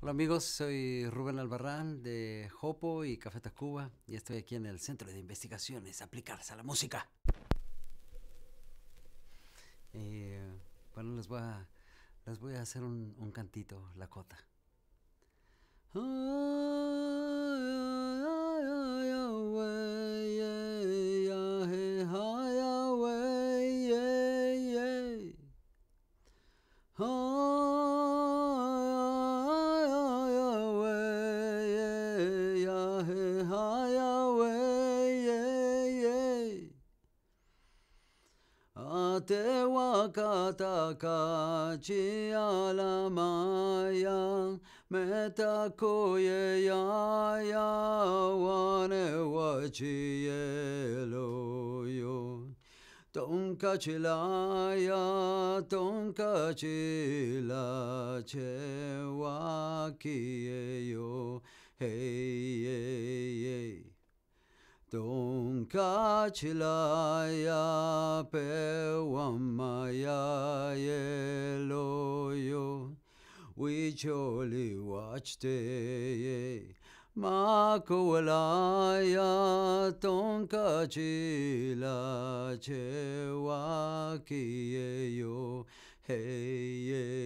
Hola amigos, soy Rubén Albarrán de Jopo y Café Cuba y estoy aquí en el Centro de Investigaciones Aplicadas a la Música. Eh, bueno, les voy a, hacer un, cantito, la cota. te wakata kachi alamaya meta koye ya ya wane wachi la tonka chilaya tonka la che wakiye yo hey hey hey pe wamaya eloyo Wicholi wachte Makowalaya tonkachila chewakiyeyo Hey, yeah.